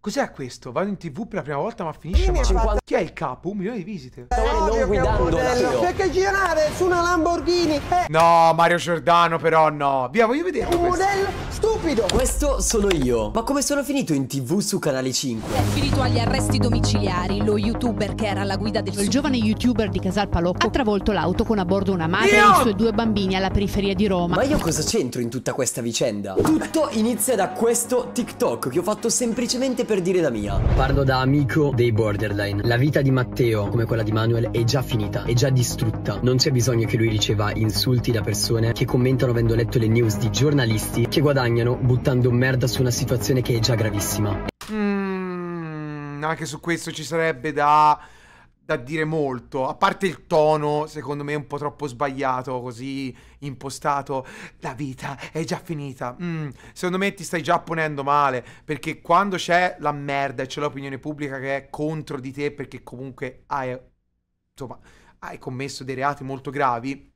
Cos'è questo? Vado in tv per la prima volta ma finisce male. 50... Chi è il capo? Un milione di visite. no, C'è che girare su una Lamborghini. Eh. No, Mario Giordano però no. Via, voglio vedere. Un modello stupido stupido! Questo sono io. Ma come sono finito in tv su Canale 5? È finito agli arresti domiciliari. Lo youtuber che era alla guida del... Il giovane youtuber di Casal Palocco ha travolto l'auto con a bordo una madre io! e i suoi due bambini alla periferia di Roma. Ma io cosa c'entro in tutta questa vicenda? Tutto inizia da questo TikTok che ho fatto semplicemente per dire la mia. Parlo da amico dei borderline. La vita di Matteo, come quella di Manuel, è già finita, è già distrutta. Non c'è bisogno che lui riceva insulti da persone che commentano avendo letto le news di giornalisti che guadagnano nero buttando merda su una situazione che è già gravissima. Mm, anche su questo ci sarebbe da, da dire molto, a parte il tono, secondo me un po' troppo sbagliato, così impostato, la vita è già finita. Mm, secondo me ti stai già ponendo male, perché quando c'è la merda e c'è l'opinione pubblica che è contro di te perché comunque hai, insomma, hai commesso dei reati molto gravi,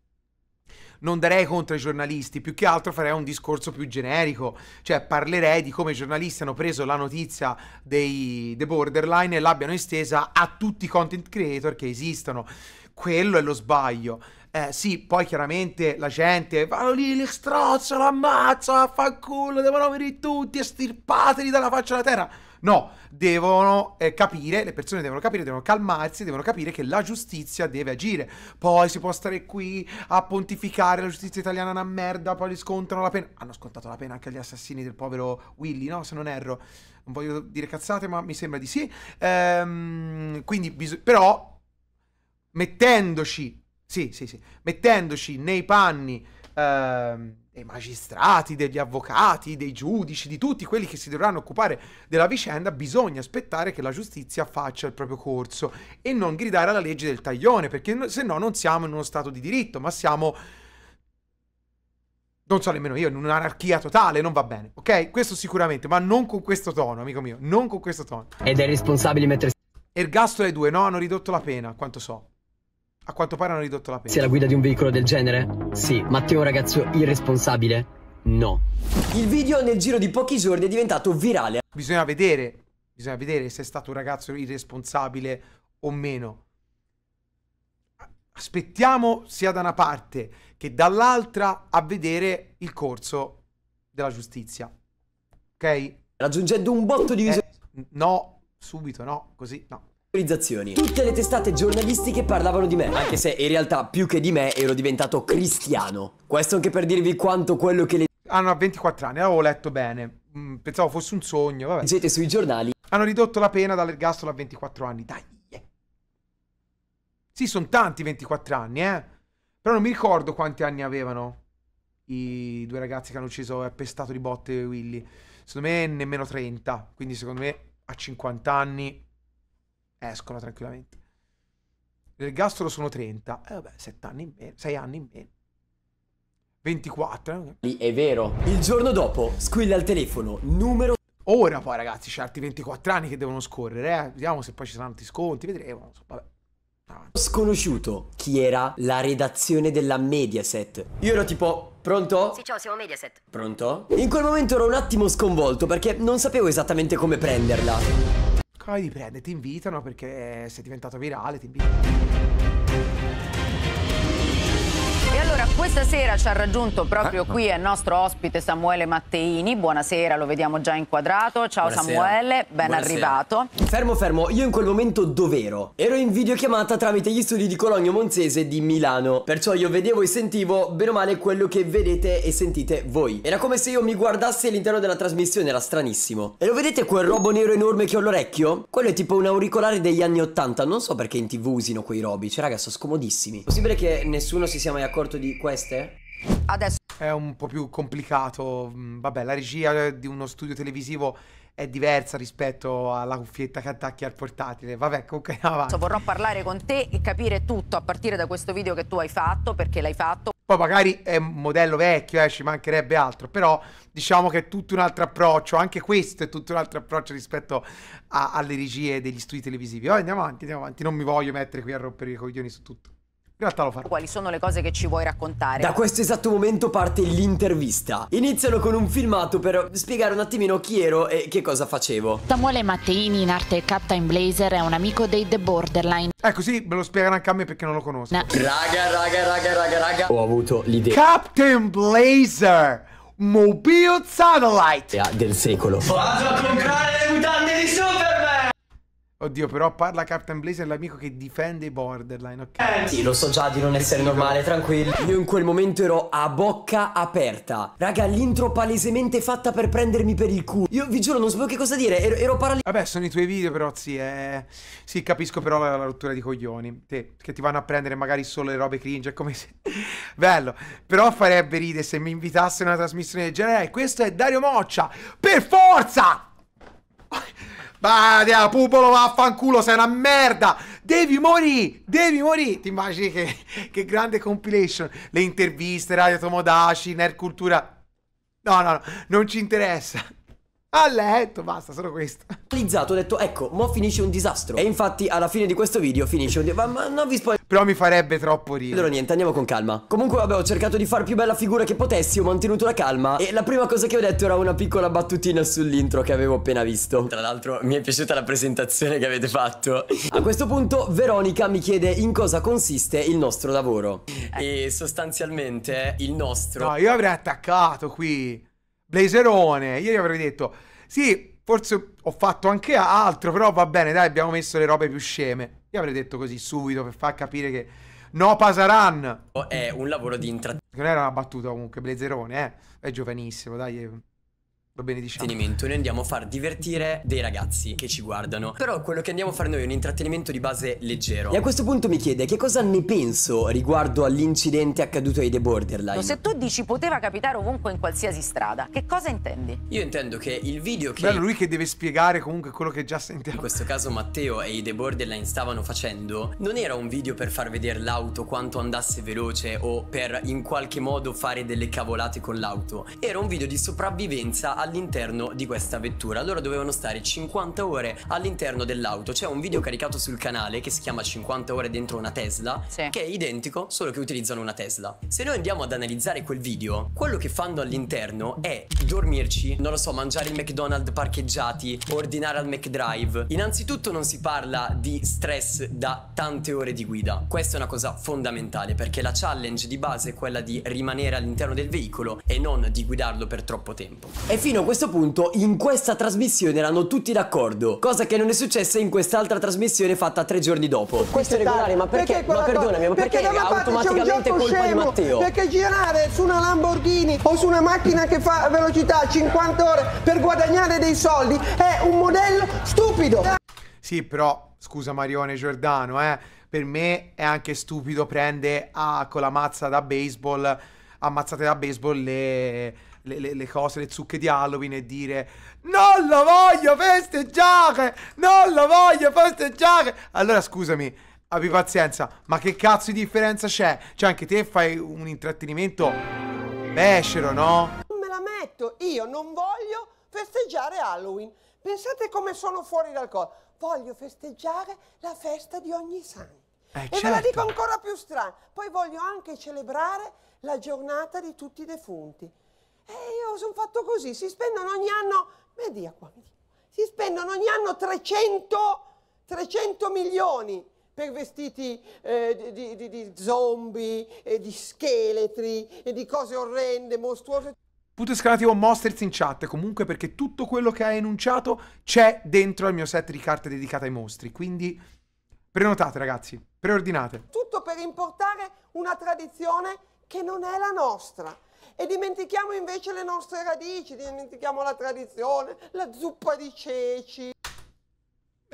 non darei contro i giornalisti, più che altro farei un discorso più generico, cioè parlerei di come i giornalisti hanno preso la notizia dei, The borderline e l'abbiano estesa a tutti i content creator che esistono. Quello è lo sbaglio. Eh, sì, poi chiaramente la gente vanno lì, li strozzo, l'ammazzo, fa culo, devono venire tutti, estirpateli dalla faccia della terra. No, devono eh, capire, le persone devono capire, devono calmarsi, devono capire che la giustizia deve agire. Poi si può stare qui a pontificare, la giustizia italiana una merda, poi li scontano la pena. Hanno scontato la pena anche agli assassini del povero Willy, no? Se non erro. Non voglio dire cazzate, ma mi sembra di sì. Ehm, quindi, bis- però, mettendoci, sì, sì, sì, mettendoci nei panni... Ehm, dei magistrati, degli avvocati, dei giudici, di tutti quelli che si dovranno occupare della vicenda, bisogna aspettare che la giustizia faccia il proprio corso e non gridare alla legge del taglione, perché se no non siamo in uno stato di diritto, ma siamo... Non so nemmeno io, in un'anarchia totale, non va bene, ok? Questo sicuramente, ma non con questo tono, amico mio, non con questo tono. Ed è responsabile mettersi... Ergastolo ai due, no? Hanno ridotto la pena, quanto so. A quanto pare hanno ridotto la pena. Se la guida di un veicolo del genere? Sì. Matteo è un ragazzo irresponsabile? No. Il video nel giro di pochi giorni è diventato virale. Bisogna vedere, bisogna vedere se è stato un ragazzo irresponsabile o meno. Aspettiamo sia da una parte che dall'altra a vedere il corso della giustizia. Ok? Raggiungendo un botto di visione. Eh, no, subito, no, così, no. Tutte le testate giornalistiche parlavano di me Anche se in realtà più che di me ero diventato cristiano Questo anche per dirvi quanto quello che le Hanno ah, 24 anni, avevo letto bene mm, Pensavo fosse un sogno, vabbè Leggete sui giornali Hanno ridotto la pena dall'ergastolo a 24 anni, dai Sì, sono tanti 24 anni, eh Però non mi ricordo quanti anni avevano I due ragazzi che hanno ucciso e pestato di botte Willy Secondo me nemmeno 30 Quindi secondo me a 50 anni escono tranquillamente. L'ergastolo sono 30, eh, vabbè, 7 anni in meno, 6 anni in meno. 24. Lì è vero. Il giorno dopo squilla al telefono, numero... Ora poi ragazzi, c'è altri 24 anni che devono scorrere, eh. Vediamo se poi ci saranno altri sconti, vedremo. Vabbè. Ah. Sconosciuto, chi era la redazione della Mediaset? Io ero tipo, Pronto? Sì, ciao, siamo Mediaset. Pronto? In quel momento ero un attimo sconvolto perché non sapevo esattamente come prenderla. Poi prende, ti invitano perché sei diventato virale, ti invitano. Questa sera ci ha raggiunto proprio ah, qui ah. il nostro ospite Samuele Matteini. Buonasera, lo vediamo già inquadrato. Ciao Buonasera. Samuele, ben Buonasera. arrivato. Fermo fermo, io in quel momento dov'ero? Ero in videochiamata tramite gli studi di Cologno Monzese di Milano. Perciò io vedevo e sentivo bene o male quello che vedete e sentite voi. Era come se io mi guardassi all'interno della trasmissione, era stranissimo. E lo vedete quel robo nero enorme che ho all'orecchio? Quello è tipo un auricolare degli anni Ottanta. Non so perché in tv usino quei robi. Cioè, raga, sono scomodissimi. Possibile che nessuno si sia mai accorto di queste? Adesso è un po' più complicato. Mm, vabbè, la regia di uno studio televisivo è diversa rispetto alla cuffietta che attacchi al portatile. Vabbè, comunque avanti. Vorrò parlare con te e capire tutto a partire da questo video che tu hai fatto, perché l'hai fatto. Poi magari è un modello vecchio, eh, ci mancherebbe altro, però diciamo che è tutto un altro approccio, anche questo è tutto un altro approccio rispetto a, alle regie degli studi televisivi. Oh, andiamo avanti, andiamo avanti, non mi voglio mettere qui a rompere i coglioni su tutto. Grattalo Quali sono le cose che ci vuoi raccontare? Da questo esatto momento parte l'intervista. Iniziano con un filmato per spiegare un attimino chi ero e che cosa facevo. Samuele Matteini, in arte Captain Blazer, è un amico dei The Borderline. Eh, così me lo spiegano anche a me perché non lo conosco. No. Raga, raga, raga, raga, raga. Ho avuto l'idea. Captain Blazer! Mobile Satellite! Del secolo. Vado a comprare le mutande di sopra! Oddio, però parla Captain Blazer, l'amico che difende i borderline, ok? Eh, sì, lo so già di non essere normale, tranquillo. Io in quel momento ero a bocca aperta. Raga, l'intro palesemente fatta per prendermi per il culo. Io vi giuro, non sapevo che cosa dire, ero, ero paralizzato. Vabbè, sono i tuoi video, però, sì, eh... Sì, capisco però la, la rottura di coglioni. Te, che ti vanno a prendere magari solo le robe cringe, è come se... Bello. Però farebbe ride se mi invitasse a una trasmissione del genere. Questo è Dario Moccia. Per forza! Vada, Pupolo vaffanculo, sei una merda! Devi morire! Devi morire! Ti immagini che, che grande compilation? Le interviste, Radio Tomodachi, Nerd Cultura... No, no, no, non ci interessa. A letto, basta, solo questo. Ho detto, ecco, mo finisce un disastro. E infatti alla fine di questo video finisce un disastro. Ma, non vi spoiler. Però mi farebbe troppo ridere. Allora niente, andiamo con calma. Comunque vabbè, ho cercato di far più bella figura che potessi, ho mantenuto la calma. E la prima cosa che ho detto era una piccola battutina sull'intro che avevo appena visto. Tra l'altro mi è piaciuta la presentazione che avete fatto. A questo punto Veronica mi chiede in cosa consiste il nostro lavoro. E sostanzialmente il nostro... No, io avrei attaccato qui. Blazerone, Io gli avrei detto, sì, forse ho fatto anche altro, però va bene, dai, abbiamo messo le robe più sceme. Io avrei detto così subito per far capire che no Pasaran. Oh, è un lavoro di intrattenimento. Non era una battuta comunque, Blazerone, eh. È giovanissimo, dai. Va bene, diciamo. Intrattenimento. Noi andiamo a far divertire dei ragazzi che ci guardano. Però quello che andiamo a fare noi è un intrattenimento di base leggero. E a questo punto mi chiede che cosa ne penso riguardo all'incidente accaduto ai The Borderline. Se tu dici poteva capitare ovunque in qualsiasi strada, che cosa intendi? Io intendo che il video che. Bello lui che deve spiegare comunque quello che già sentiamo. In questo caso Matteo e i The Borderline stavano facendo non era un video per far vedere l'auto quanto andasse veloce o per in qualche modo fare delle cavolate con l'auto. Era un video di sopravvivenza all'interno di questa vettura. Loro dovevano stare 50 ore all'interno dell'auto. C'è un video caricato sul canale che si chiama 50 ore dentro una Tesla, sì. che è identico, solo che utilizzano una Tesla. Se noi andiamo ad analizzare quel video, quello che fanno all'interno è dormirci, non lo so, mangiare il McDonald's parcheggiati, ordinare al McDrive. Innanzitutto non si parla di stress da tante ore di guida. Questa è una cosa fondamentale perché la challenge di base è quella di rimanere all'interno del veicolo e non di guidarlo per troppo tempo. È finito Fino a questo punto in questa trasmissione erano tutti d'accordo, cosa che non è successa in quest'altra trasmissione fatta tre giorni dopo. Questo è regolare, ma perché? perché ma perdonami, ma perché, perché automaticamente colpa scemo, di Matteo? Perché girare su una Lamborghini o su una macchina che fa velocità 50 ore per guadagnare dei soldi è un modello stupido. Sì, però scusa Marione Giordano, eh, per me è anche stupido prende ah, con la mazza da baseball, ammazzate da baseball le le, le, le, cose, le zucche di Halloween e dire Non lo voglio festeggiare! Non lo voglio festeggiare! Allora scusami, abbi pazienza, ma che cazzo di differenza c'è? Cioè anche te fai un intrattenimento becero, no? Non Me la metto, io non voglio festeggiare Halloween. Pensate come sono fuori dal corpo. Voglio festeggiare la festa di ogni santo. Eh, e certo. ve la dico certo. ancora più strana. Poi voglio anche celebrare la giornata di tutti i defunti. E io sono fatto così, si spendono ogni anno, media qua, media. si spendono ogni anno 300, 300 milioni per vestiti eh, di, di, di, zombie, e di scheletri, e di cose orrende, mostruose. Punto esclamativo Monsters in chat, comunque perché tutto quello che hai enunciato c'è dentro al mio set di carte dedicate ai mostri, quindi prenotate ragazzi, preordinate. Tutto per importare una tradizione che non è la nostra. E dimentichiamo invece le nostre radici, dimentichiamo la tradizione, la zuppa di ceci.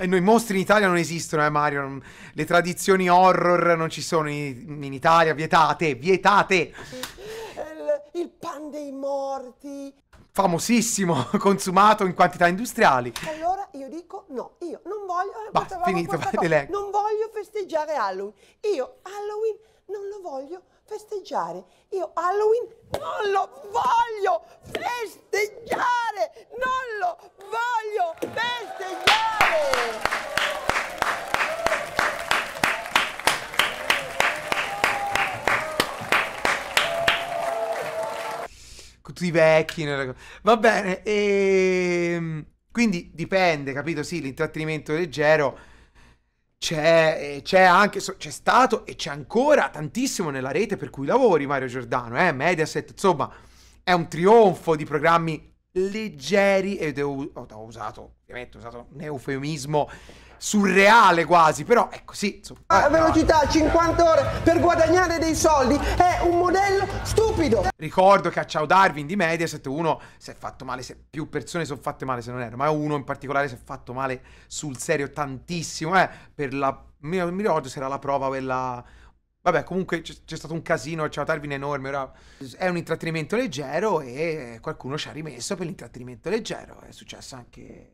E noi mostri in Italia non esistono, eh Mario, le tradizioni horror non ci sono in, in Italia, vietate, vietate! Il, il pan dei morti. Famosissimo, consumato in quantità industriali. Allora io dico no, io non voglio... Eh, bah, finito, vai, non voglio festeggiare Halloween. Io Halloween non lo voglio festeggiare. Io Halloween non lo voglio festeggiare, non lo voglio festeggiare. Con Tutti i vecchi, va bene, e ehm, quindi dipende, capito? Sì, l'intrattenimento leggero c'è, eh, c'è, anche, c'è stato e c'è ancora tantissimo nella rete per cui lavori Mario Giordano, eh? Mediaset, insomma, è un trionfo di programmi leggeri ed ho, ho usato, ovviamente ho usato un eufemismo surreale quasi, però è così. Ecco, insomma. A velocità 50 ore per guadagnare dei soldi è un modello stupido. Ricordo che a Ciao Darwin di Mediaset uno si è fatto male, se più persone si sono fatte male se non erano, ma uno in particolare si è fatto male sul serio tantissimo, eh, per la... Mi, mi ricordo se era la prova quella... Vabbè, comunque c'è stato un casino, Ciao Darwin è enorme, ora è un intrattenimento leggero e qualcuno ci ha rimesso per l'intrattenimento leggero, è successo anche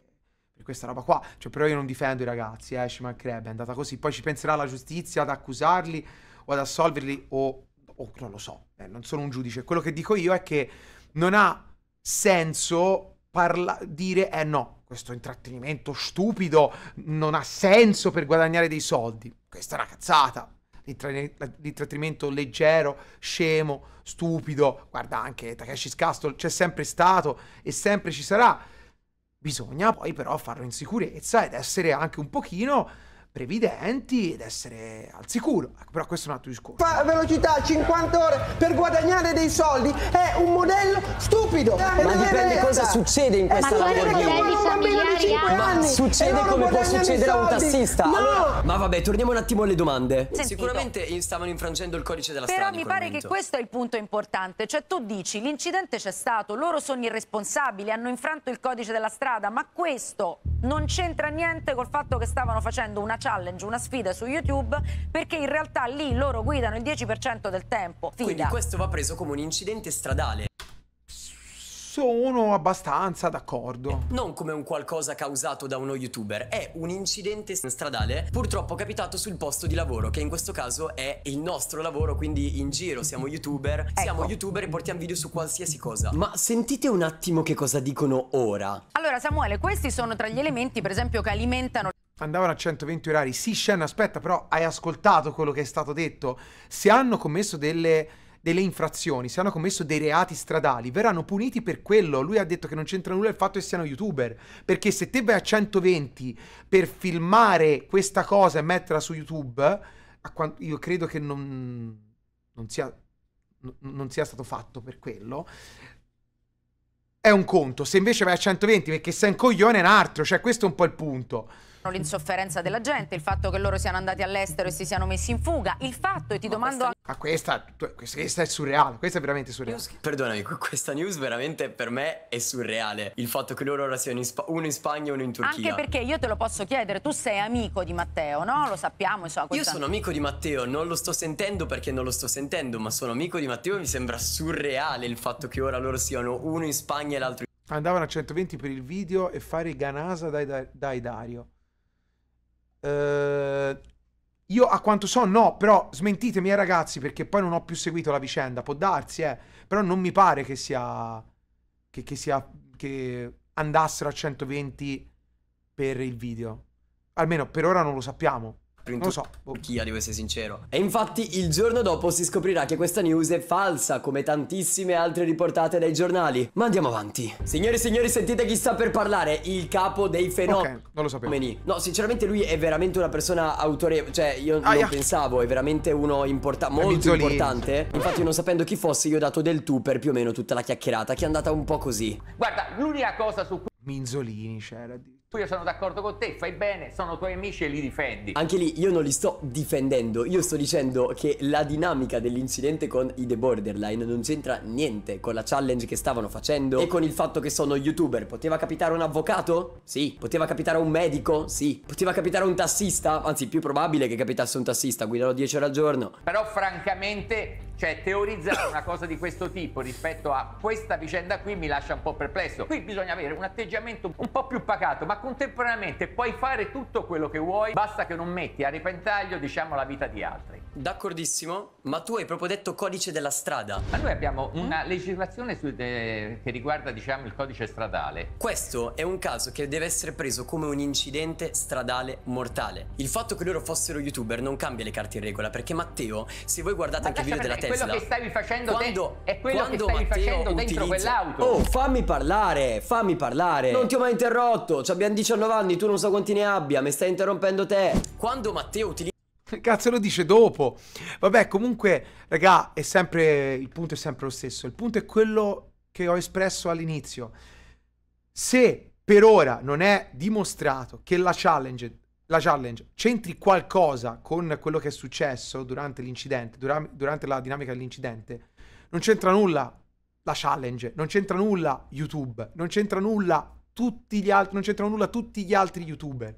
questa roba qua. Cioè, però io non difendo i ragazzi, eh, ci mancherebbe, è andata così. Poi ci penserà la giustizia ad accusarli o ad assolverli o... o non lo so, eh, non sono un giudice. Quello che dico io è che non ha senso parla- dire eh no, questo intrattenimento stupido non ha senso per guadagnare dei soldi. Questa è una cazzata. L'intrattenimento leggero, scemo, stupido, guarda anche Takeshi's Castle, c'è sempre stato e sempre ci sarà. Bisogna poi però farlo in sicurezza ed essere anche un pochino previdenti ed essere al sicuro. Ecco, però questo è un altro discorso. Fa velocità 50 ore per guadagnare dei soldi è un modello stupido. Ma dipende cosa succede in eh, questa Lamborghini. Ma, ma succede come può succedere a un tassista. No. Allora, ma vabbè, torniamo un attimo alle domande. Sentito. Sicuramente stavano infrangendo il codice della strada. Però mi pare che questo è il punto importante. Cioè tu dici l'incidente c'è stato, loro sono irresponsabili, hanno infranto il codice della strada, ma questo non c'entra niente col fatto che stavano facendo una challenge, una sfida su YouTube, perché in realtà lì loro guidano il 10% del tempo. Fida. Quindi questo va preso come un incidente stradale. Sono abbastanza d'accordo. Non come un qualcosa causato da uno youtuber, è un incidente stradale purtroppo capitato sul posto di lavoro, che in questo caso è il nostro lavoro, quindi in giro siamo youtuber, ecco. siamo youtuber e portiamo video su qualsiasi cosa. Ma sentite un attimo che cosa dicono ora. Allora Samuele, questi sono tra gli elementi per esempio che alimentano andavano a 120 orari. Sì, Shen, aspetta, però hai ascoltato quello che è stato detto. Se hanno commesso delle delle infrazioni, se hanno commesso dei reati stradali, verranno puniti per quello. Lui ha detto che non c'entra nulla il fatto che siano youtuber, perché se te vai a 120 per filmare questa cosa e metterla su YouTube, a io credo che non, non, sia, non sia stato fatto per quello è un conto, se invece vai a 120 perché sei un coglione è un altro, cioè questo è un po' il punto l'insofferenza della gente, il fatto che loro siano andati all'estero e si siano messi in fuga, il fatto, e ti Ma domando... Questa, questa, questa, è surreale, questa è veramente surreale. perdonami, questa news veramente per me è surreale, il fatto che loro ora siano in uno in Spagna e uno in Turchia. Anche perché io te lo posso chiedere, tu sei amico di Matteo, no? Lo sappiamo, insomma. Questa... Io sono amico di Matteo, non lo sto sentendo perché non lo sto sentendo, ma sono amico di Matteo e mi sembra surreale il fatto che ora loro siano uno in Spagna e l'altro in Andavano a 120 per il video e fare ganasa dai, dai, dai Dario. Eh, io a quanto so no, però smentitemi eh, ragazzi perché poi non ho più seguito la vicenda, può darsi, eh. Però non mi pare che sia... che, che, sia, che andassero a 120 per il video. Almeno per ora non lo sappiamo non lo so. Boh. Chia, devo essere sincero. E infatti il giorno dopo si scoprirà che questa news è falsa, come tantissime altre riportate dai giornali. Ma andiamo avanti. Signori e signori, sentite chi sta per parlare. Il capo dei fenomeni. Ok, non lo sapevo. No, sinceramente lui è veramente una persona autorevole. Cioè, io Aia. non pensavo, è veramente uno importa molto importante. Infatti, non sapendo chi fosse, io ho dato del tu per più o meno tutta la chiacchierata, che è andata un po' così. Guarda, l'unica cosa su cui... Minzolini, c'era di io sono d'accordo con te, fai bene, sono tuoi amici e li difendi. Anche lì io non li sto difendendo, io sto dicendo che la dinamica dell'incidente con i The Borderline non c'entra niente con la challenge che stavano facendo e con il fatto che sono youtuber. Poteva capitare un avvocato? Sì. Poteva capitare un medico? Sì. Poteva capitare un tassista? Anzi, più probabile che capitasse un tassista, guiderò 10 ore al giorno. Però francamente cioè teorizzare una cosa di questo tipo rispetto a questa vicenda qui mi lascia un po' perplesso. Qui bisogna avere un atteggiamento un po' più pacato, ma contemporaneamente puoi fare tutto quello che vuoi, basta che non metti a repentaglio, diciamo, la vita di altri. D'accordissimo, ma tu hai proprio detto codice della strada. Ma noi abbiamo mm? una legislazione su, de, che riguarda, diciamo, il codice stradale. Questo è un caso che deve essere preso come un incidente stradale mortale. Il fatto che loro fossero youtuber non cambia le carte in regola, perché Matteo, se voi guardate ma anche il video della Tesla... quello che stavi facendo quando, è quello che stavi Matteo facendo utilizza... dentro quell'auto. Oh, fammi parlare, fammi parlare. Non ti ho mai interrotto, ci abbiamo abbiamo 19 anni, tu non so quanti ne abbia, mi stai interrompendo te. Quando Matteo utilizza... Cazzo lo dice dopo. Vabbè, comunque, raga, è sempre... Il punto è sempre lo stesso. Il punto è quello che ho espresso all'inizio. Se per ora non è dimostrato che la challenge, la challenge c'entri qualcosa con quello che è successo durante l'incidente, dura durante la dinamica dell'incidente, non c'entra nulla la challenge, non c'entra nulla YouTube, non c'entra nulla tutti gli altri, non c'entrano nulla tutti gli altri youtuber.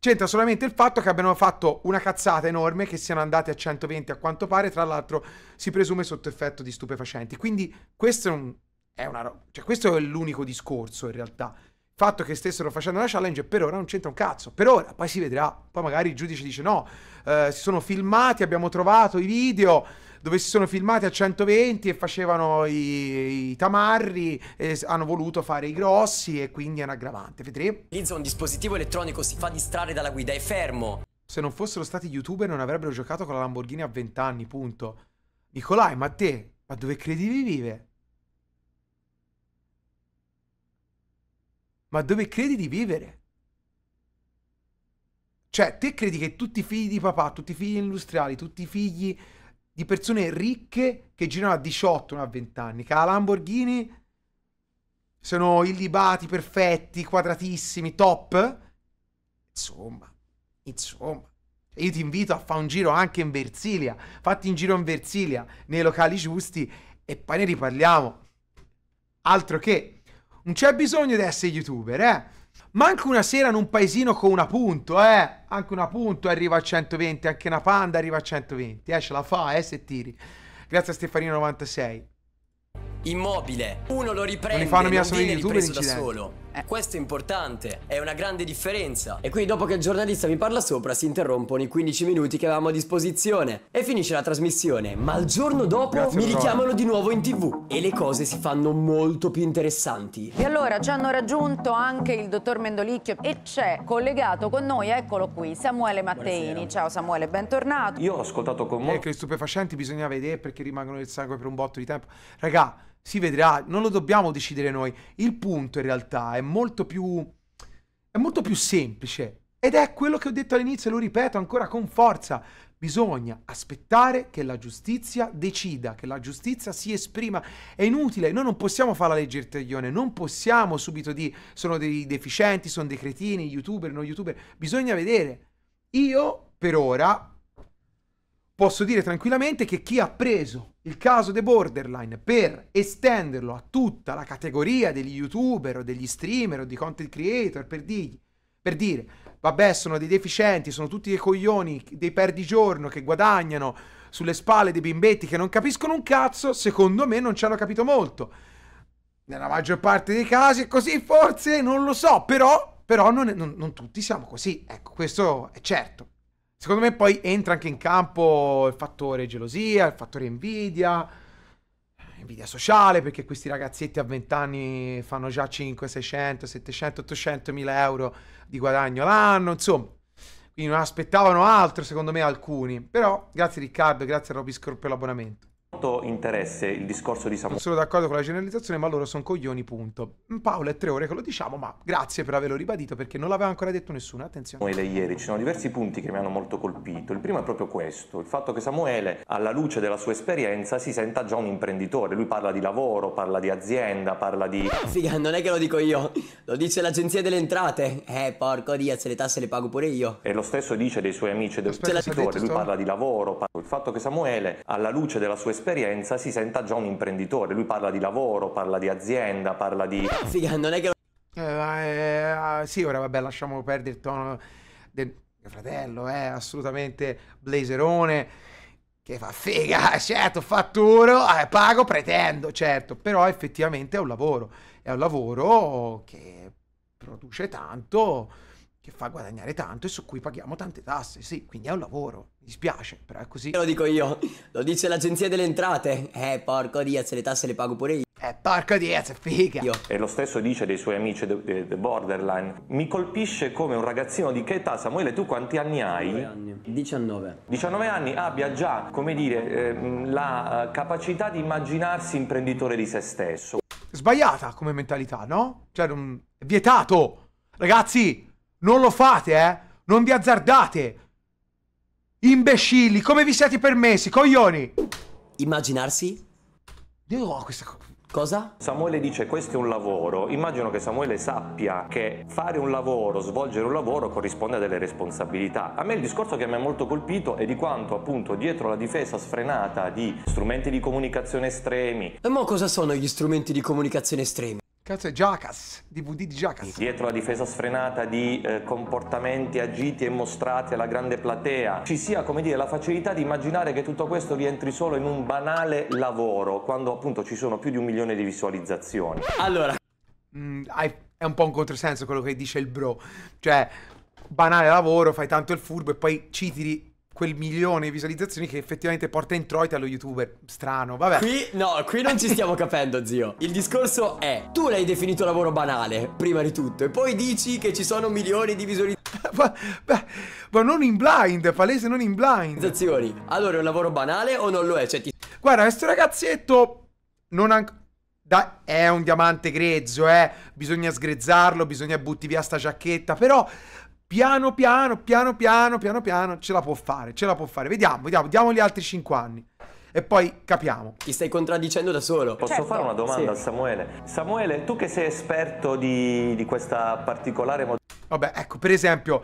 C'entra solamente il fatto che abbiano fatto una cazzata enorme, che siano andati a 120 a quanto pare, tra l'altro si presume sotto effetto di stupefacenti. Quindi questo è, un, è una cioè questo è l'unico discorso in realtà. Il fatto che stessero facendo la challenge per ora non c'entra un cazzo, per ora, poi si vedrà, poi magari il giudice dice no, eh, si sono filmati, abbiamo trovato i video, dove si sono filmati a 120 e facevano i, i tamarri e hanno voluto fare i grossi e quindi è un aggravante. Vedremo. Utilizza un dispositivo elettronico, si fa distrarre dalla guida, è fermo. Se non fossero stati youtuber non avrebbero giocato con la Lamborghini a 20 anni, punto. Nicolai, ma te, ma dove credi di vivere? Ma dove credi di vivere? Cioè, te credi che tutti i figli di papà, tutti i figli industriali, tutti i figli di persone ricche che girano a 18, non a 20 anni, che ha Lamborghini, sono illibati, perfetti, quadratissimi, top. Insomma, insomma. Io ti invito a fare un giro anche in Versilia, fatti un giro in Versilia, nei locali giusti, e poi ne riparliamo. Altro che, non c'è bisogno di essere youtuber, eh? Ma una sera in un paesino con una punto, eh. Anche una punto arriva a 120, anche una panda arriva a 120. Eh, ce la fa, eh, se tiri. Grazie a Stefanino 96. Immobile. Uno lo riprende, non, fanno non viene ripreso da solo. Eh. Questo è importante, è una grande differenza. E qui dopo che il giornalista mi parla sopra si interrompono i 15 minuti che avevamo a disposizione e finisce la trasmissione. Ma il giorno dopo Grazie, mi richiamano di nuovo in tv e le cose si fanno molto più interessanti. E allora ci hanno raggiunto anche il dottor Mendolicchio e c'è collegato con noi, eccolo qui, Samuele Matteini. Buonasera. Ciao Samuele, bentornato. Io ho ascoltato con molto... Eh, che stupefacenti bisogna vedere perché rimangono nel sangue per un botto di tempo. Raga, si vedrà, non lo dobbiamo decidere noi. Il punto in realtà è molto più, è molto più semplice ed è quello che ho detto all'inizio e lo ripeto ancora con forza. Bisogna aspettare che la giustizia decida, che la giustizia si esprima. È inutile, noi non possiamo fare la legge Irtaglione, non possiamo subito dire sono dei deficienti, sono dei cretini, youtuber, non youtuber. Bisogna vedere. Io per ora posso dire tranquillamente che chi ha preso il caso The Borderline per estenderlo a tutta la categoria degli youtuber o degli streamer o di content creator per, dirgli, per dire vabbè sono dei deficienti, sono tutti dei coglioni, dei perdigiorno che guadagnano sulle spalle dei bimbetti che non capiscono un cazzo, secondo me non ci hanno capito molto. Nella maggior parte dei casi è così forse, non lo so, però, però non, non, non tutti siamo così, ecco questo è certo. Secondo me poi entra anche in campo il fattore gelosia, il fattore invidia, invidia sociale, perché questi ragazzetti a 20 anni fanno già 5, 600, 700, 800 mila euro di guadagno l'anno, insomma. Quindi non aspettavano altro, secondo me, alcuni. Però, grazie Riccardo, grazie a Scorpio per l'abbonamento molto interesse il discorso di Samuele. Sono d'accordo con la generalizzazione, ma loro sono coglioni, punto. Paolo è tre ore che lo diciamo, ma grazie per averlo ribadito perché non l'aveva ancora detto nessuno, attenzione. Samuele ieri, ci sono diversi punti che mi hanno molto colpito. Il primo è proprio questo, il fatto che Samuele, alla luce della sua esperienza, si senta già un imprenditore. Lui parla di lavoro, parla di azienda, parla di... Figa, non è che lo dico io, lo dice l'agenzia delle entrate. Eh, porco Dio, se le tasse le pago pure io. E lo stesso dice dei suoi amici del settore, lui parla di lavoro, parla... il fatto che Samuele, alla luce della sua esperienza, esperienza si senta già un imprenditore. Lui parla di lavoro, parla di azienda, parla di... Ah, figa, non è che... Eh, eh, ah, sì, ora vabbè, lasciamo perdere il tono del mio fratello, è eh, assolutamente blazerone che fa figa, certo, fatturo, eh, pago, pretendo, certo, però effettivamente è un lavoro, è un lavoro che produce tanto, che fa guadagnare tanto e su cui paghiamo tante tasse, sì, quindi è un lavoro, mi dispiace, però è così. Lo dico io, lo dice l'agenzia delle entrate, eh porco Diaz, le tasse le pago pure io. Eh porco Diaz, figa! Io. E lo stesso dice dei suoi amici de, de, Borderline, mi colpisce come un ragazzino di che età, Samuele tu quanti anni hai? 19 anni. 19. 19 anni abbia già, come dire, ehm, eh, la capacità di immaginarsi imprenditore di se stesso. Sbagliata come mentalità, no? Cioè, non... vietato! Ragazzi, non lo fate, eh! Non vi azzardate! Imbecilli, come vi siete permessi, coglioni! Immaginarsi? Dio, oh, questa cosa... Cosa? Samuele dice questo è un lavoro, immagino che Samuele sappia che fare un lavoro, svolgere un lavoro corrisponde a delle responsabilità. A me il discorso che mi ha molto colpito è di quanto appunto dietro la difesa sfrenata di strumenti di comunicazione estremi. E mo cosa sono gli strumenti di comunicazione estremi? Cazzo è Jackass, DVD di Jackass. Dietro la difesa sfrenata di eh, comportamenti agiti e mostrati alla grande platea, ci sia, come dire, la facilità di immaginare che tutto questo rientri solo in un banale lavoro, quando appunto ci sono più di un milione di visualizzazioni. Allora... Mm, è un po' un controsenso quello che dice il bro. Cioè, banale lavoro, fai tanto il furbo e poi ci tiri quel milione di visualizzazioni che effettivamente porta introiti allo youtuber. Strano, vabbè. Qui, no, qui non ci stiamo capendo, zio. Il discorso è, tu l'hai definito lavoro banale, prima di tutto, e poi dici che ci sono milioni di visualizzazioni. Beh, ma, non in blind, palese non in blind. Allora è un lavoro banale o non lo è? Cioè, ti... Guarda, questo ragazzetto non ha... Da, è un diamante grezzo, eh. Bisogna sgrezzarlo, bisogna butti via sta giacchetta, però piano piano, piano piano, piano piano, ce la può fare, ce la può fare. Vediamo, vediamo, diamo gli altri 5 anni. E poi capiamo. Ti stai contraddicendo da solo. Posso certo. fare una domanda sì. a Samuele? Samuele, tu che sei esperto di, di questa particolare modalità. Vabbè, ecco, per esempio,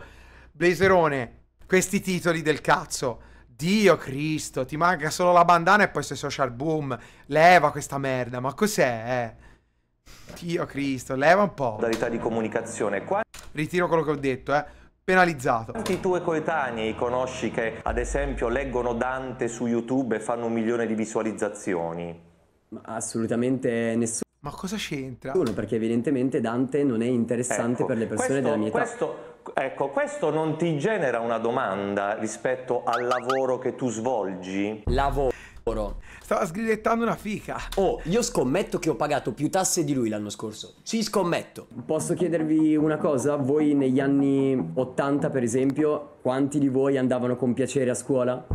Blazerone, questi titoli del cazzo. Dio Cristo, ti manca solo la bandana e poi sei social boom. Leva questa merda, ma cos'è? Eh? Dio Cristo, leva un po'. Modalità di comunicazione. Qua... Ritiro quello che ho detto, eh penalizzato. Quanti tuoi coetanei conosci che ad esempio leggono Dante su YouTube e fanno un milione di visualizzazioni? Ma assolutamente nessuno. Ma cosa c'entra? Uno, perché evidentemente Dante non è interessante ecco, per le persone questo, della mia età. Questo, ecco, questo non ti genera una domanda rispetto al lavoro che tu svolgi? Lavoro stava sgridettando una fica. Oh, io scommetto che ho pagato più tasse di lui l'anno scorso. Ci scommetto. Posso chiedervi una cosa? Voi negli anni 80, per esempio, quanti di voi andavano con piacere a scuola?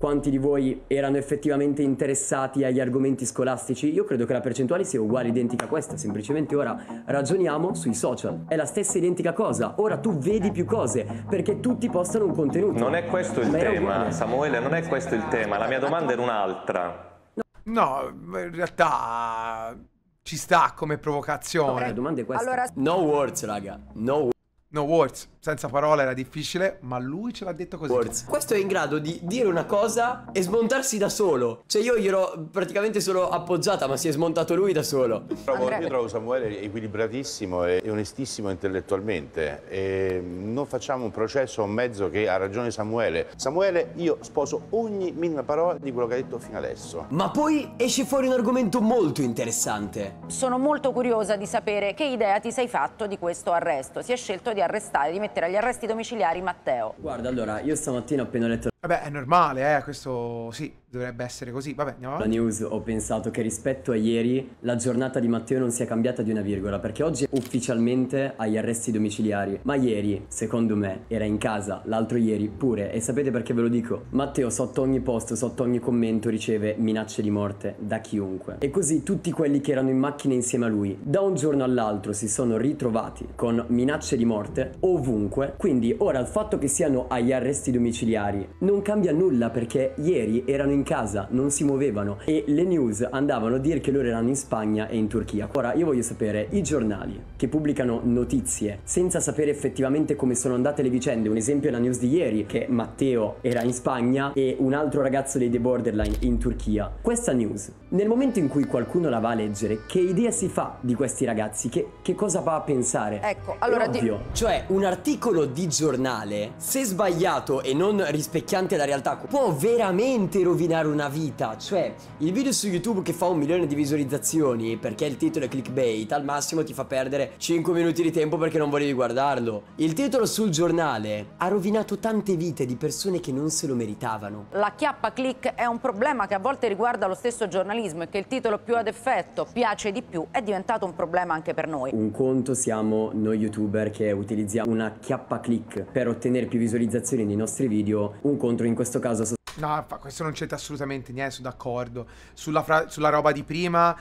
quanti di voi erano effettivamente interessati agli argomenti scolastici, io credo che la percentuale sia uguale, identica a questa, semplicemente ora ragioniamo sui social. È la stessa identica cosa, ora tu vedi più cose perché tutti postano un contenuto. Non è questo il Ma tema, Samuele, non è questo il tema, la mia domanda era un'altra. No, in realtà ci sta come provocazione. No, la domanda è questa. Allora... No words, raga, no words. No, Words, senza parole era difficile, ma lui ce l'ha detto così. Words. Questo è in grado di dire una cosa e smontarsi da solo. Cioè io gliel'ho praticamente solo appoggiata, ma si è smontato lui da solo. Trovo, io trovo Samuele equilibratissimo e onestissimo intellettualmente. E non facciamo un processo o un mezzo che ha ragione Samuele. Samuele, io sposo ogni minima parola di quello che ha detto fino adesso. Ma poi esce fuori un argomento molto interessante. Sono molto curiosa di sapere che idea ti sei fatto di questo arresto. Si è scelto di di arrestare, di mettere agli arresti domiciliari Matteo. Guarda, allora, io stamattina ho appena letto Vabbè, è normale, eh, questo sì, dovrebbe essere così. Vabbè, andiamo avanti. La news ho pensato che rispetto a ieri la giornata di Matteo non sia cambiata di una virgola, perché oggi ufficialmente agli arresti domiciliari, ma ieri, secondo me, era in casa, l'altro ieri pure, e sapete perché ve lo dico? Matteo sotto ogni posto, sotto ogni commento riceve minacce di morte da chiunque. E così tutti quelli che erano in macchina insieme a lui, da un giorno all'altro si sono ritrovati con minacce di morte ovunque, quindi ora il fatto che siano agli arresti domiciliari non cambia nulla perché ieri erano in casa, non si muovevano e le news andavano a dire che loro erano in Spagna e in Turchia. Ora io voglio sapere i giornali che pubblicano notizie senza sapere effettivamente come sono andate le vicende. Un esempio è la news di ieri che Matteo era in Spagna e un altro ragazzo dei The Borderline in Turchia. Questa news, nel momento in cui qualcuno la va a leggere, che idea si fa di questi ragazzi? Che, che cosa va a pensare? Ecco, allora... È ovvio. Di... Cioè un articolo di giornale, se sbagliato e non rispecchiato distante da realtà può veramente rovinare una vita. Cioè, il video su YouTube che fa un milione di visualizzazioni perché il titolo è clickbait, al massimo ti fa perdere 5 minuti di tempo perché non volevi guardarlo. Il titolo sul giornale ha rovinato tante vite di persone che non se lo meritavano. La chiappa click è un problema che a volte riguarda lo stesso giornalismo e che il titolo più ad effetto piace di più è diventato un problema anche per noi. Un conto siamo noi youtuber che utilizziamo una chiappa click per ottenere più visualizzazioni nei nostri video, un conto contro in questo caso. No, questo non c'entra assolutamente niente, sono d'accordo. Sulla, fra- sulla roba di prima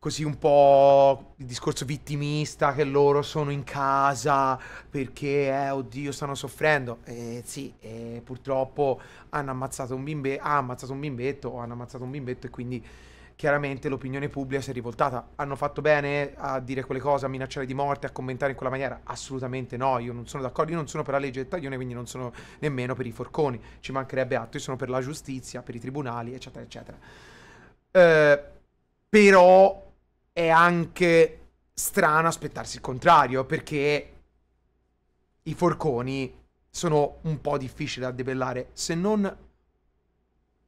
così un po' il discorso vittimista che loro sono in casa perché, eh, oddio, stanno soffrendo. Eh, sì, eh, purtroppo hanno ammazzato un bimbe- ha ammazzato un bimbetto o hanno ammazzato un bimbetto e quindi chiaramente l'opinione pubblica si è rivoltata. Hanno fatto bene a dire quelle cose, a minacciare di morte, a commentare in quella maniera? Assolutamente no, io non sono d'accordo, io non sono per la legge del taglione, quindi non sono nemmeno per i forconi, ci mancherebbe altro, io sono per la giustizia, per i tribunali, eccetera, eccetera. Eh, però è anche strano aspettarsi il contrario, perché i forconi sono un po' difficili da debellare, se non...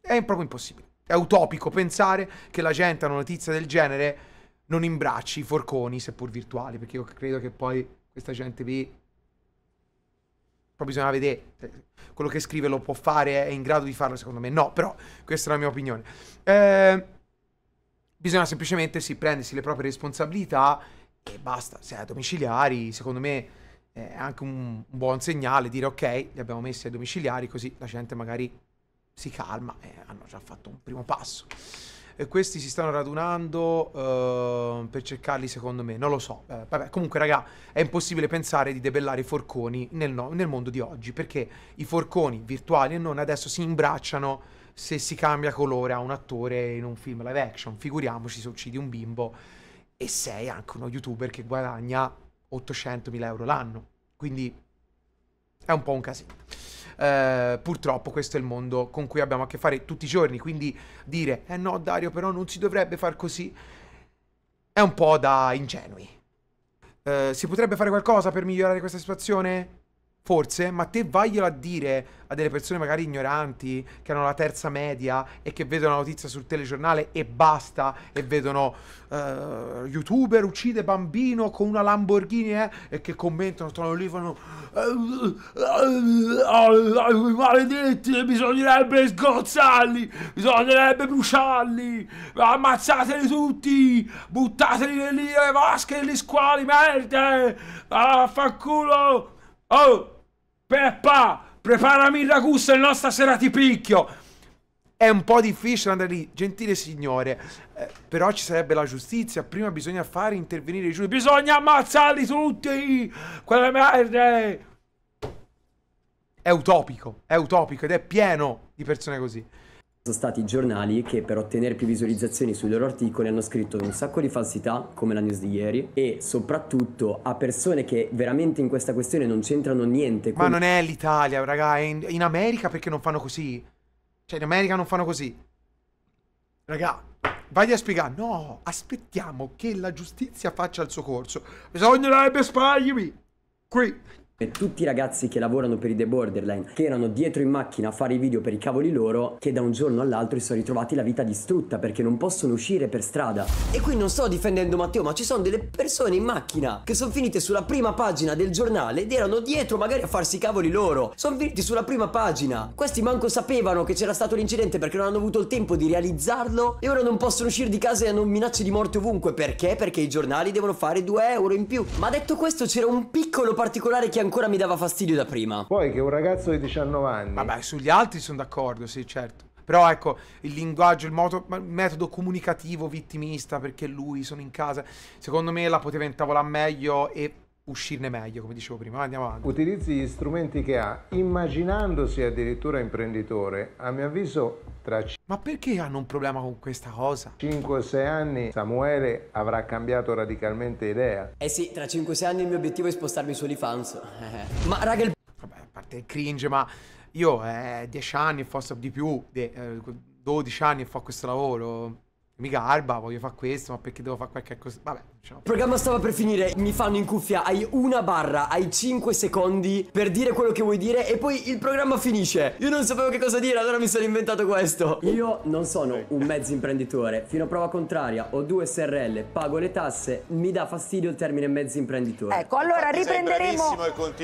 è proprio impossibile. È utopico pensare che la gente a una notizia del genere non imbracci i forconi, seppur virtuali, perché io credo che poi questa gente vi... Poi bisogna vedere, cioè, quello che scrive lo può fare, è in grado di farlo secondo me, no, però questa è la mia opinione. Eh, bisogna semplicemente sì, prendersi le proprie responsabilità e basta, se è domiciliari, secondo me eh, è anche un, un buon segnale dire ok, li abbiamo messi ai domiciliari così la gente magari si calma, e hanno già fatto un primo passo. E questi si stanno radunando uh, per cercarli secondo me, non lo so. Eh, vabbè, comunque raga, è impossibile pensare di debellare i forconi nel, no nel mondo di oggi, perché i forconi virtuali e non adesso si imbracciano se si cambia colore a un attore in un film live action. Figuriamoci se uccidi un bimbo e sei anche uno youtuber che guadagna 800.000 euro l'anno. Quindi è un po' un casino. Eh, purtroppo questo è il mondo con cui abbiamo a che fare tutti i giorni, quindi dire eh no Dario però non si dovrebbe far così è un po' da ingenui. Eh, si potrebbe fare qualcosa per migliorare questa situazione? Forse, ma te vaglielo a dire a delle persone magari ignoranti che hanno la terza media e che vedono la notizia sul telegiornale e basta e vedono uh, youtuber uccide bambino con una Lamborghini eh, e che commentano, stanno lì fanno eh, eh, maledetti bisognerebbe sgozzarli bisognerebbe bruciarli ammazzateli tutti buttateli lì nelle vasche degli squali merde vaffanculo Oh, Peppa, preparami il ragù, se no stasera ti picchio! È un po' difficile andare lì, gentile signore, eh, però ci sarebbe la giustizia, prima bisogna fare intervenire i giudici, bisogna ammazzarli tutti, quelle merde! È utopico, è utopico ed è pieno di persone così sono stati i giornali che per ottenere più visualizzazioni sui loro articoli hanno scritto un sacco di falsità, come la news di ieri, e soprattutto a persone che veramente in questa questione non c'entrano niente. Ma non è l'Italia, raga, è in, in America perché non fanno così? Cioè in America non fanno così. Raga, vai a spiegare. No, aspettiamo che la giustizia faccia il suo corso. Bisognerebbe spargimi. Qui. E tutti i ragazzi che lavorano per i The Borderline, che erano dietro in macchina a fare i video per i cavoli loro, che da un giorno all'altro si sono ritrovati la vita distrutta perché non possono uscire per strada. E qui non sto difendendo Matteo, ma ci sono delle persone in macchina che sono finite sulla prima pagina del giornale ed erano dietro magari a farsi i cavoli loro. Sono finiti sulla prima pagina. Questi manco sapevano che c'era stato l'incidente perché non hanno avuto il tempo di realizzarlo e ora non possono uscire di casa e hanno minacce di morte ovunque. Perché? Perché i giornali devono fare 2 euro in più. Ma detto questo c'era un piccolo particolare che ancora ancora mi dava fastidio da prima. Poi che un ragazzo di 19 anni... Vabbè, sugli altri sono d'accordo, sì, certo. Però ecco, il linguaggio, il, moto, metodo comunicativo vittimista, perché lui sono in casa, secondo me la poteva intavolare meglio e uscirne meglio, come dicevo prima. Andiamo avanti. Utilizzi gli strumenti che ha, immaginandosi addirittura imprenditore, a mio avviso tra... Ma perché hanno un problema con questa cosa? 5-6 anni Samuele avrà cambiato radicalmente idea. Eh sì, tra 5-6 anni il mio obiettivo è spostarmi su OnlyFans. ma raga il... Vabbè, a parte il cringe, ma io eh, 10 anni, forse di più, 12 eh, anni e fa questo lavoro mi garba, voglio fare questo, ma perché devo fare qualche cosa? Vabbè, diciamo. Il programma stava per finire, mi fanno in cuffia, hai una barra, hai 5 secondi per dire quello che vuoi dire e poi il programma finisce. Io non sapevo che cosa dire, allora mi sono inventato questo. Io non sono un mezzo imprenditore, fino a prova contraria, ho due SRL, pago le tasse, mi dà fastidio il termine mezzo imprenditore. Ecco, allora riprenderemo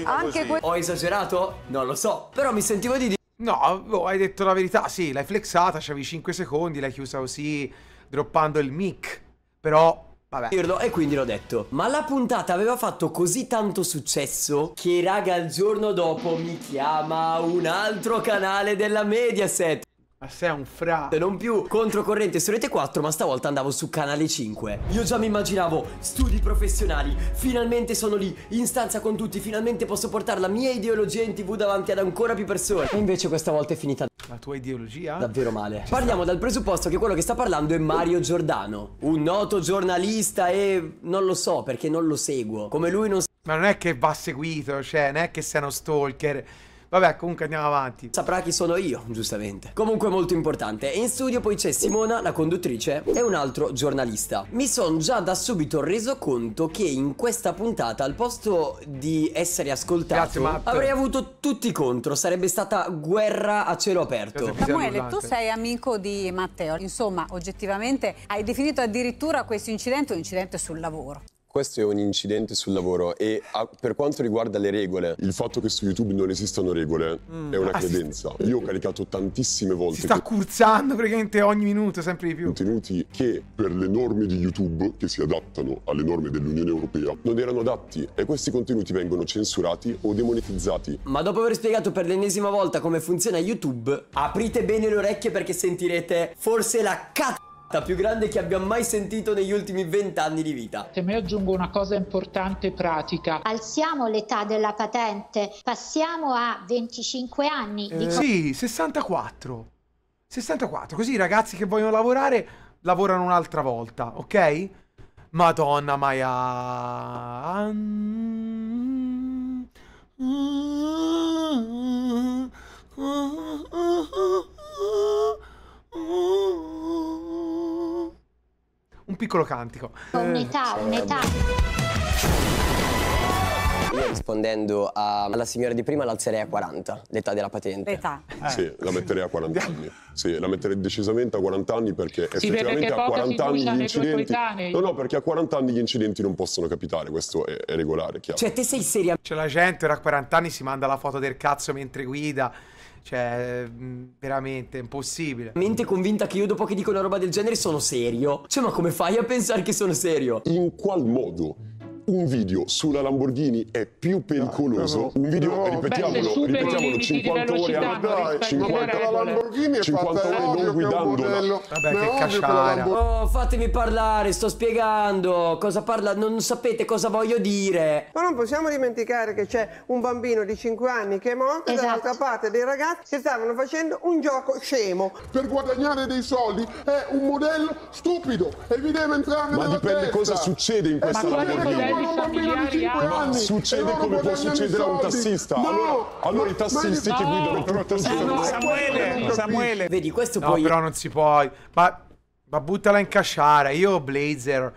anche questo. Ho esagerato? Non lo so, però mi sentivo di dire... No, boh, hai detto la verità, sì, l'hai flexata, c'avevi 5 secondi, l'hai chiusa così droppando il mic. Però Vabbè. E quindi l'ho detto. Ma la puntata aveva fatto così tanto successo che raga il giorno dopo mi chiama un altro canale della Mediaset. Ma sei un fra. Non più controcorrente su Rete 4, ma stavolta andavo su Canale 5. Io già mi immaginavo studi professionali, finalmente sono lì, in stanza con tutti, finalmente posso portare la mia ideologia in tv davanti ad ancora più persone. E invece questa volta è finita la tua ideologia? Davvero male. Ci Parliamo sta. dal presupposto che quello che sta parlando è Mario Giordano, un noto giornalista e non lo so perché non lo seguo. Come lui non... Ma non è che va seguito, cioè, non è che sia uno stalker. Vabbè, comunque andiamo avanti. Saprà chi sono io, giustamente. Comunque molto importante. In studio poi c'è Simona, la conduttrice, e un altro giornalista. Mi sono già da subito reso conto che in questa puntata, al posto di essere ascoltato, Grazie, avrei avuto tutti contro. Sarebbe stata guerra a cielo aperto. Samuele, tu sei amico di Matteo. Insomma, oggettivamente hai definito addirittura questo incidente un incidente sul lavoro questo è un incidente sul lavoro e a, per quanto riguarda le regole... Il fatto che su YouTube non esistano regole mm. è una ah, credenza. Si... Io ho caricato tantissime volte... Si sta che... curzando praticamente ogni minuto, sempre di più. Contenuti che per le norme di YouTube, che si adattano alle norme dell'Unione Europea, non erano adatti e questi contenuti vengono censurati o demonetizzati. Ma dopo aver spiegato per l'ennesima volta come funziona YouTube, aprite bene le orecchie perché sentirete forse la cazzo la più grande che abbia mai sentito negli ultimi vent'anni di vita. Se mi aggiungo una cosa importante pratica. Alziamo l'età della patente, passiamo a 25 anni. Eh, diciamo- sì, 64. 64, così i ragazzi che vogliono lavorare lavorano un'altra volta, ok? Madonna Maya un piccolo cantico. Un'età, eh, un'età. Io rispondendo a, alla signora di prima l'alzerei a 40, l'età della patente. L'età. Eh. Sì, la metterei a 40 anni. Sì, la metterei decisamente a 40 anni perché sì, effettivamente perché a 40 anni gli incidenti... No, no, perché a 40 anni gli incidenti non possono capitare, questo è, è regolare, chiaro. Cioè, te sei seria? C'è la gente, ora a 40 anni si manda la foto del cazzo mentre guida cioè, veramente impossibile. Mente convinta che io dopo che dico una roba del genere sono serio. Cioè, ma come fai a pensare che sono serio? In qual modo un video sulla Lamborghini è più pericoloso, un video, no, ripetiamolo, beh, ripetiamolo 50 ore a dai, 50 la Lamborghini 50 ore non guidandola. Vabbè, che casciara. Oh, fatemi parlare, sto spiegando cosa parla, non sapete cosa voglio dire. Ma non possiamo dimenticare che c'è un bambino di 5 anni che è morto esatto. dall'altra parte dei ragazzi che stavano facendo un gioco scemo. Per guadagnare dei soldi è un modello stupido e vi deve entrare Ma nella dipende testa. cosa succede in eh, questa Lamborghini problemi familiari ha. Succede come può succedere a un tassista. No, allora, no, allora i tassisti no, che guidano per un tassista. No, Samuele, Samuele. Vedi, questo no, però non si può. Ma, ma buttala in casciara. Io Blazer,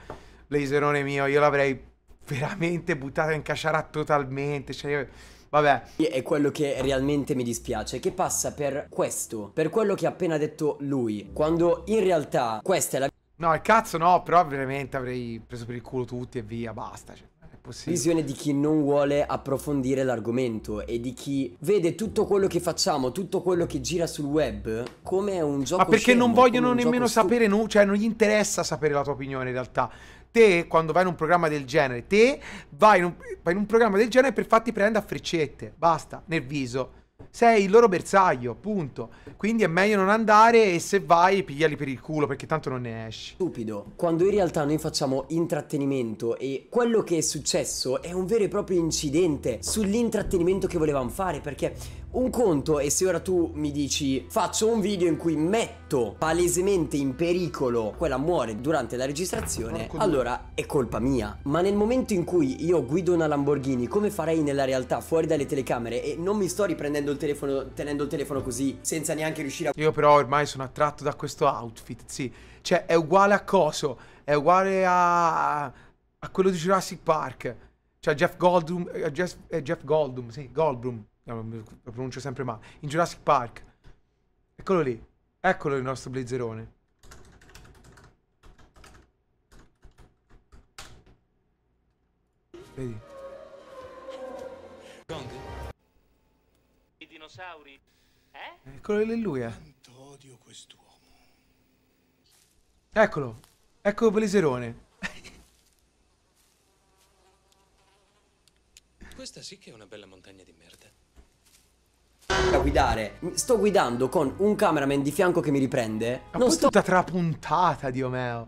Blazerone mio, io l'avrei veramente buttata in casciara totalmente. Cioè, io... Vabbè. È quello che realmente mi dispiace, che passa per questo, per quello che ha appena detto lui, quando in realtà questa è la No, il cazzo no, però veramente avrei preso per il culo tutti e via, basta. Cioè. Possibile. Visione di chi non vuole approfondire l'argomento e di chi vede tutto quello che facciamo, tutto quello che gira sul web come un gioco. Ma perché scemo, non vogliono nemmeno sapere, no, cioè non gli interessa sapere la tua opinione in realtà. Te, quando vai in un programma del genere, te vai in un, vai in un programma del genere per farti prendere a freccette, basta, nel viso. Sei il loro bersaglio, punto. Quindi è meglio non andare e se vai pigliali per il culo perché tanto non ne esci. Stupido. Quando in realtà noi facciamo intrattenimento e quello che è successo è un vero e proprio incidente sull'intrattenimento che volevamo fare perché un conto e se ora tu mi dici faccio un video in cui metto palesemente in pericolo quella muore durante la registrazione, Porco allora è colpa mia. Ma nel momento in cui io guido una Lamborghini, come farei nella realtà fuori dalle telecamere e non mi sto riprendendo il telefono, tenendo il telefono così senza neanche riuscire a... Io però ormai sono attratto da questo outfit, sì. Cioè è uguale a coso, è uguale a... a quello di Jurassic Park. Cioè Jeff Goldblum, eh, Jeff, eh, Jeff Goldblum, sì, Goldblum no, lo pronuncio sempre male. in Jurassic Park. Eccolo lì, eccolo il nostro blizzerone. Vedi? I dinosauri? Eh? Eccolo lì lui, eh. Eccolo, eccolo blizzerone. Questa sì che è una bella montagna di merda a guidare. Sto guidando con un cameraman di fianco che mi riprende. Ma non sto... tutta trapuntata, Dio mio.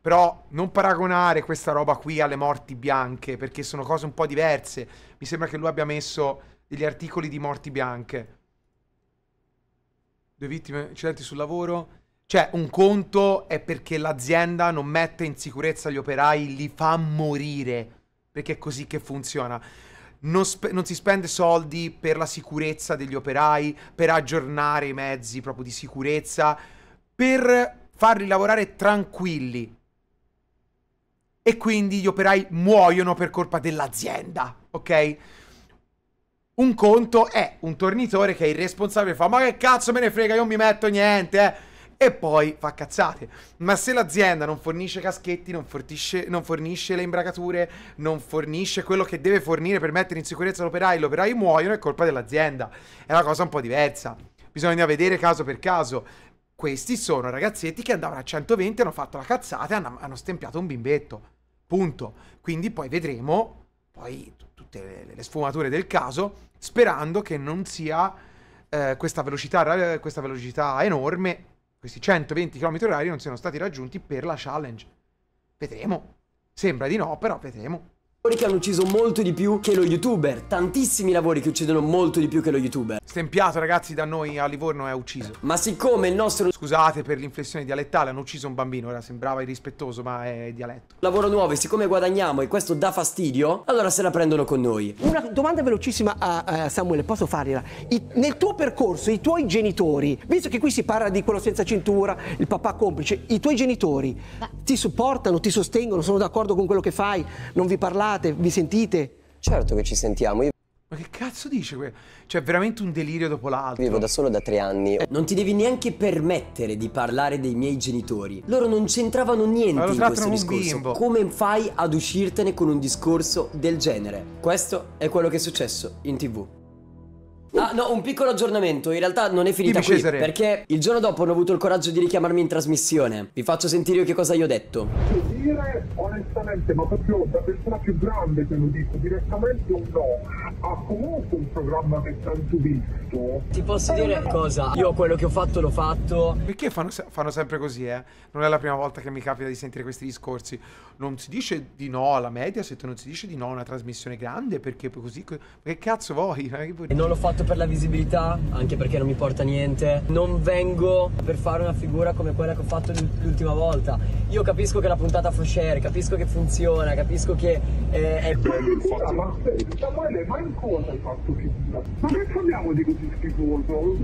Però non paragonare questa roba qui alle morti bianche, perché sono cose un po' diverse. Mi sembra che lui abbia messo degli articoli di morti bianche. Due vittime, incidenti sul lavoro. Cioè, un conto è perché l'azienda non mette in sicurezza gli operai, li fa morire. Perché è così che funziona. Non, non, si spende soldi per la sicurezza degli operai, per aggiornare i mezzi proprio di sicurezza, per farli lavorare tranquilli e quindi gli operai muoiono per colpa dell'azienda, ok? Un conto è un tornitore che è irresponsabile fa ma che cazzo me ne frega, io non mi metto niente, eh? e poi fa cazzate. Ma se l'azienda non fornisce caschetti, non fornisce, non fornisce, le imbragature, non fornisce quello che deve fornire per mettere in sicurezza l'operaio, gli muoiono, è colpa dell'azienda. È una cosa un po' diversa. Bisogna vedere caso per caso. Questi sono ragazzetti che andavano a 120, hanno fatto la cazzata e hanno, hanno stempiato un bimbetto. Punto. Quindi poi vedremo poi tutte le, le sfumature del caso, sperando che non sia eh, questa, velocità, questa velocità enorme, questi 120 km/h non siano stati raggiunti per la challenge. Vedremo. Sembra di no, però vedremo che hanno ucciso molto di più che lo youtuber Tantissimi lavori che uccidono molto di più che lo youtuber Stempiato ragazzi da noi a Livorno è ucciso Ma siccome il nostro Scusate per l'inflessione dialettale hanno ucciso un bambino Ora sembrava irrispettoso ma è dialetto Lavoro nuovo e siccome guadagniamo e questo dà fastidio Allora se la prendono con noi Una domanda velocissima a, a Samuele posso fargliela I, Nel tuo percorso i tuoi genitori Visto che qui si parla di quello senza cintura Il papà complice I tuoi genitori ti supportano, ti sostengono, sono d'accordo con quello che fai Non vi parlate parlate, vi sentite? Certo che ci sentiamo. Io... Ma che cazzo dice quello? Cioè, veramente un delirio dopo l'altro. Vivo da solo da tre anni. Eh, non ti devi neanche permettere di parlare dei miei genitori. Loro non c'entravano niente in questo discorso. Bimbo. Come fai ad uscirtene con un discorso del genere? Questo è quello che è successo in tv. Ah, no, un piccolo aggiornamento. In realtà non è finita Dimmi, qui, Cesare. perché il giorno dopo non ho avuto il coraggio di richiamarmi in trasmissione. Vi faccio sentire io che cosa gli ho detto. Dire onestamente, ma proprio la persona più grande te lo dico, direttamente o no, ha comunque un programma che tanto visto. Ti posso dire una cosa? Io quello che ho fatto l'ho fatto. Perché fanno, se fanno sempre così, eh? Non è la prima volta che mi capita di sentire questi discorsi. Non si dice di no alla media, se tu non si dice di no a una trasmissione grande, perché così... Che cazzo vuoi? E non l'ho fatto Perfetto per la visibilità, anche perché non mi porta niente. Non vengo per fare una figura come quella che ho fatto l'ultima volta. Io capisco che la puntata fa share, capisco che funziona, capisco che eh, è bello il fatto. Ah, ma aspetta, ma lei mai in cosa hai fatto figura? Ma che parliamo di così schifoso?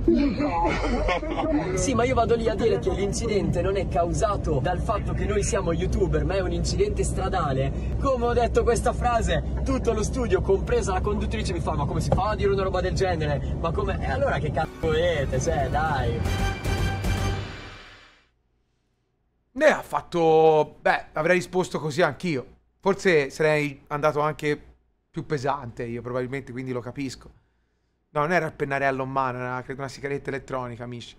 sì, ma io vado lì a dire che l'incidente non è causato dal fatto che noi siamo youtuber, ma è un incidente stradale. Come ho detto questa frase, tutto lo studio, compresa la conduttrice, mi fa: ma come si fa a dire una roba del genere? dire ma come... E allora che cazzo volete, se, cioè, dai. Ne ha fatto... Beh, avrei risposto così anch'io. Forse sarei andato anche più pesante io, probabilmente, quindi lo capisco. No, non era il pennarello in mano, era credo una sigaretta elettronica, amici.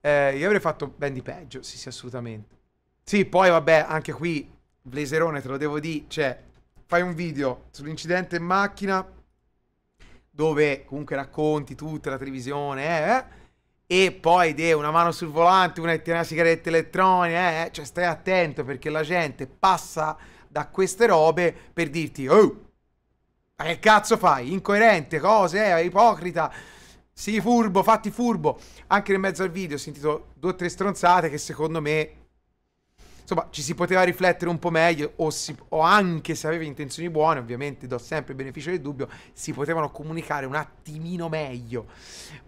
Eh, io avrei fatto ben di peggio, sì, sì, assolutamente. Sì, poi vabbè, anche qui, Blazerone, te lo devo dire, cioè, fai un video sull'incidente in macchina, dove comunque racconti tutta la televisione, eh, eh e poi de una mano sul volante, una tiene una sigaretta elettronica, eh, eh, cioè stai attento perché la gente passa da queste robe per dirti, oh, ma che cazzo fai? Incoerente, cose, eh, ipocrita, sii furbo, fatti furbo. Anche nel mezzo al video ho sentito due o tre stronzate che secondo me insomma ci si poteva riflettere un po' meglio o, si, o anche se aveva intenzioni buone, ovviamente do sempre il beneficio del dubbio, si potevano comunicare un attimino meglio.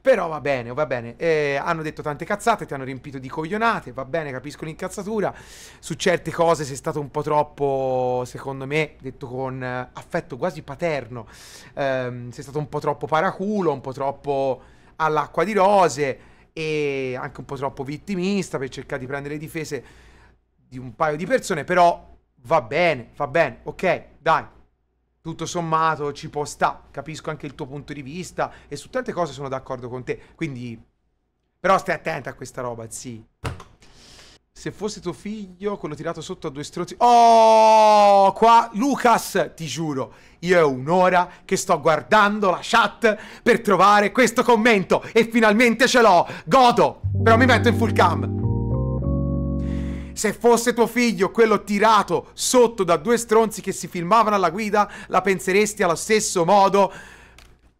Però va bene, va bene, eh, hanno detto tante cazzate, ti hanno riempito di coglionate, va bene, capisco l'incazzatura, su certe cose sei stato un po' troppo, secondo me, detto con eh, affetto quasi paterno, ehm, sei stato un po' troppo paraculo, un po' troppo all'acqua di rose e anche un po' troppo vittimista per cercare di prendere difese di un paio di persone, però va bene, va bene, ok, dai. Tutto sommato ci può sta, capisco anche il tuo punto di vista e su tante cose sono d'accordo con te, quindi... Però stai attenta a questa roba, sì. Se fosse tuo figlio, quello tirato sotto a due strozzi... Oh, qua, Lucas, ti giuro, io è un'ora che sto guardando la chat per trovare questo commento e finalmente ce l'ho. Godo, però mi metto in full cam. Se fosse tuo figlio quello tirato sotto da due stronzi che si filmavano alla guida, la penseresti allo stesso modo?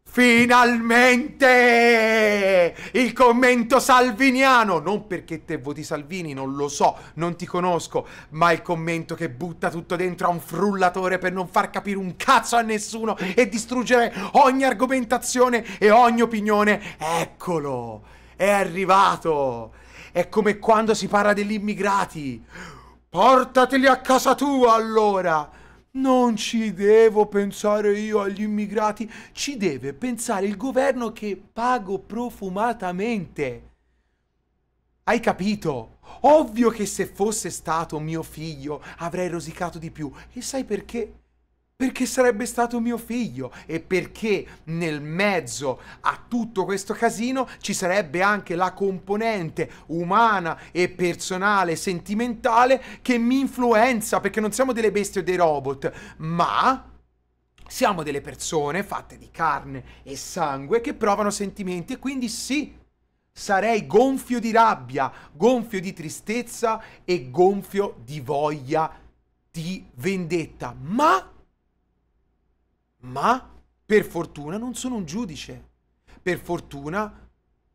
Finalmente! Il commento salviniano! Non perché te voti Salvini, non lo so, non ti conosco, ma il commento che butta tutto dentro a un frullatore per non far capire un cazzo a nessuno e distruggere ogni argomentazione e ogni opinione. Eccolo! È arrivato! È come quando si parla degli immigrati. Portateli a casa tua allora. Non ci devo pensare io agli immigrati, ci deve pensare il governo che pago profumatamente. Hai capito? Ovvio che se fosse stato mio figlio avrei rosicato di più. E sai perché? perché sarebbe stato mio figlio e perché nel mezzo a tutto questo casino ci sarebbe anche la componente umana e personale, sentimentale che mi influenza, perché non siamo delle bestie o dei robot, ma siamo delle persone fatte di carne e sangue che provano sentimenti e quindi sì, sarei gonfio di rabbia, gonfio di tristezza e gonfio di voglia di vendetta, ma ma per fortuna non sono un giudice, per fortuna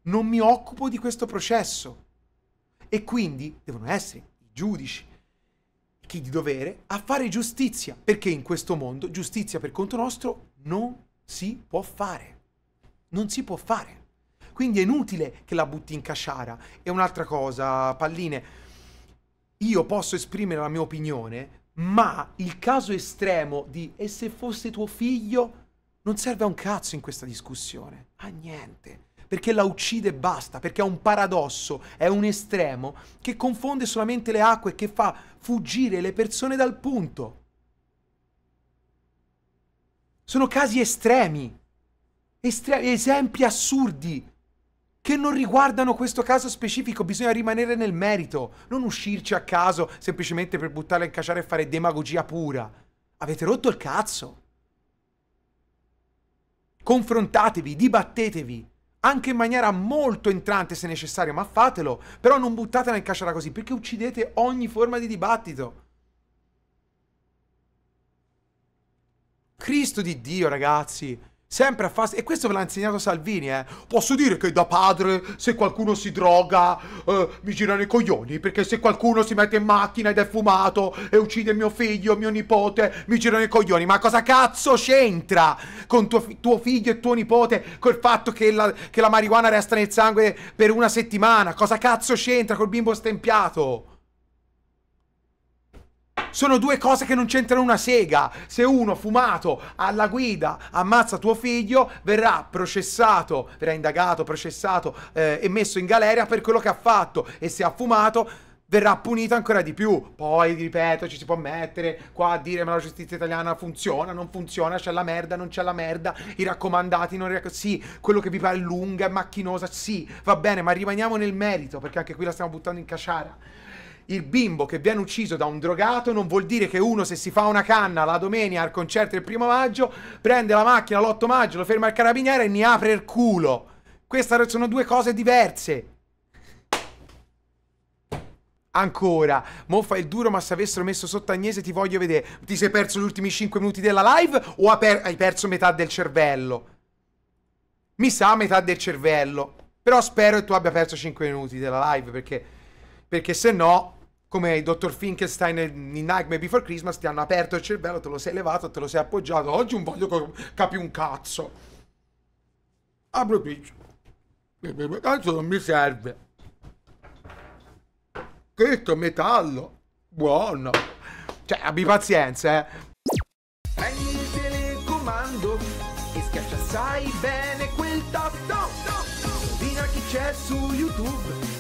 non mi occupo di questo processo e quindi devono essere i giudici, chi di dovere, a fare giustizia, perché in questo mondo giustizia per conto nostro non si può fare, non si può fare. Quindi è inutile che la butti in casciara. E un'altra cosa, palline, io posso esprimere la mia opinione ma il caso estremo di e se fosse tuo figlio non serve a un cazzo in questa discussione, a niente, perché la uccide e basta, perché è un paradosso, è un estremo che confonde solamente le acque e che fa fuggire le persone dal punto. Sono casi estremi, estremi esempi assurdi che non riguardano questo caso specifico, bisogna rimanere nel merito, non uscirci a caso semplicemente per buttarla in cacciare e fare demagogia pura. Avete rotto il cazzo. Confrontatevi, dibattetevi, anche in maniera molto entrante se necessario, ma fatelo, però non buttatela in cacciara così, perché uccidete ogni forma di dibattito. Cristo di Dio, ragazzi. Sempre a farsi... E questo me l'ha insegnato Salvini, eh. Posso dire che da padre, se qualcuno si droga, eh, mi girano i coglioni, perché se qualcuno si mette in macchina ed è fumato e uccide mio figlio, mio nipote, mi girano i coglioni. Ma cosa cazzo c'entra con tuo, tuo, figlio e tuo nipote col fatto che la, che la marijuana resta nel sangue per una settimana? Cosa cazzo c'entra col bimbo stempiato? Sono due cose che non c'entrano una sega. Se uno fumato alla guida ammazza tuo figlio, verrà processato, verrà indagato, processato eh, e messo in galera per quello che ha fatto. E se ha fumato, verrà punito ancora di più. Poi, ripeto, ci si può mettere qua a dire ma la giustizia italiana funziona, non funziona, c'è la merda, non c'è la merda, i raccomandati non... Raccom sì, quello che vi pare lunga e macchinosa, sì, va bene, ma rimaniamo nel merito, perché anche qui la stiamo buttando in caciara il bimbo che viene ucciso da un drogato non vuol dire che uno se si fa una canna la domenica al concerto del primo maggio prende la macchina l'8 maggio, lo ferma il carabiniere e ne apre il culo. Queste sono due cose diverse. Ancora, mo fa il duro, ma se avessero messo sotto Agnese ti voglio vedere. Ti sei perso gli ultimi 5 minuti della live o hai perso metà del cervello? Mi sa metà del cervello. Però spero che tu abbia perso 5 minuti della live perché perché se no, come il dottor Finkelstein in Nightmare Before Christmas, ti hanno aperto il cervello, te lo sei levato, te lo sei appoggiato. Oggi non voglio capi un cazzo. Apro piccio. Cazzo non mi serve. Questo metallo. Buono. Cioè, abbi pazienza, eh. Prendi il telecomando e schiaccia sai bene quel tasto. Indovina chi c'è su YouTube